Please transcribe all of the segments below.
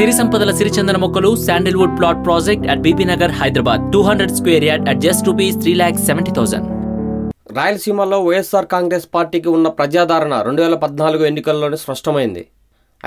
సిరి సంపదల సిరిచందన మొక్కలు sandalwood plot project at Bibi Nagar Hyderabad two hundred square yard at just rupees three lakh seventy thousand రాయలసీమలో YSR Congress పార్టీకి ఉన్న ప్రజాదరణ రెండు వేల పద్నాలుగు ఎన్నికల్లోనే స్పష్టమైంది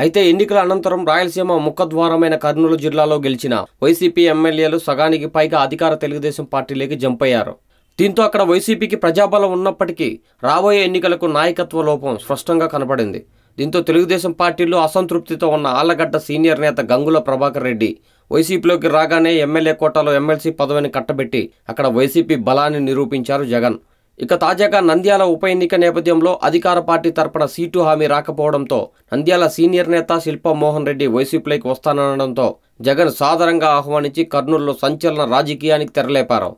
అయితే ఎన్నికల అనంతరం రాయలసీమ ముఖద్వారమైన కర్నూలు జిల్లాలో గెలిచిన వైసీపీ ఎమ్మెల్యేలు సగానికి పైగా అధికార తెలుగుదేశం పార్టీలోకి జంప్ అయ్యారు దీంతో అక్కడ వైసీపీకి ప్రజాబలం ఉన్నప్పటికీ రాబోయే ఎన్నికలకు నాయకత్వ లోపం స్పష్టంగా కనపడింది దీంతో తెలుగుదేశం పార్టీలో అసంతృప్తితో ఉన్న ఆళ్లగడ్డ సీనియర్ నేత గంగుల ప్రభాకర్ రెడ్డి వైసీపీలోకి రాగానే ఎమ్మెల్యే కోటాలో ఎమ్మెల్సీ పదవిని కట్టబెట్టి అక్కడ వైసీపీ బలాన్ని నిరూపించారు జగన్ ఇక తాజాగా నంద్యాల ఉప ఎన్నిక నేపథ్యంలో అధికార పార్టీ తరపున సీటు హామీ రాకపోవడంతో నంద్యాల సీనియర్ నేత శిల్పా మోహన్ రెడ్డి వైసీపీలోకి వస్తానడంతో జగన్ సాధారణంగా ఆహ్వానించి కర్నూలులో సంచలన రాజకీయానికి తెరలేపారు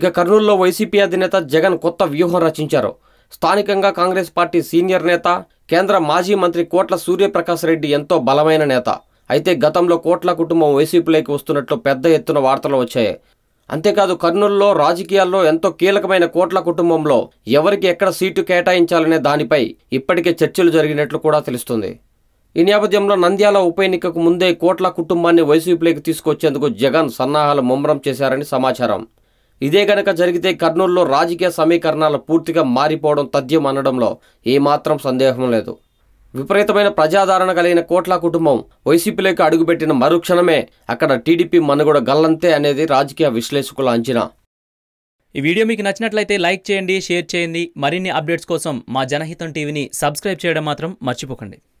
ఇక కర్నూలులో వైసీపీ అధినేత జగన్ కొత్త వ్యూహం రచించారు స్థానికంగా కాంగ్రెస్ పార్టీ సీనియర్ నేత కేంద్ర మాజీ మంత్రి కోట్ల సూర్యప్రకాశ్ రెడ్డి ఎంతో బలమైన నేత అయితే గతంలో కోట్ల కుటుంబం వైసీపీలోకి వస్తున్నట్లు పెద్ద ఎత్తున వార్తలు వచ్చాయి అంతేకాదు కర్నూలులో రాజకీయాల్లో ఎంతో కీలకమైన కోట్ల కుటుంబంలో ఎవరికి ఎక్కడ సీటు కేటాయించాలనే దానిపై ఇప్పటికే చర్చలు జరిగినట్లు కూడా తెలుస్తుంది ఈ నేపథ్యంలో నంద్యాల ఉప ఎన్నికకు ముందే కోట్ల కుటుంబాన్ని వైసీపీలోకి తీసుకొచ్చేందుకు జగన్ సన్నాహాలు ముమ్మరం చేశారని సమాచారం ఇదే గనక జరిగితే కర్నూలులో రాజకీయ సమీకరణాలు పూర్తిగా మారిపోవడం తథ్యం అనడంలో ఏమాత్రం సందేహం లేదు విపరీతమైన ప్రజాదరణ కలిగిన కోట్ల కుటుంబం వైసీపీలోకి అడుగుపెట్టిన మరుక్షణమే అక్కడ టీడీపీ మనుగడ గల్లంతే అనేది రాజకీయ విశ్లేషకుల అంచనా ఈ వీడియో మీకు నచ్చినట్లయితే లైక్ చేయండి షేర్ చేయండి మరిన్ని అప్డేట్స్ కోసం మా జనహితం టీవీని సబ్స్క్రైబ్ చేయడం మాత్రం మర్చిపోకండి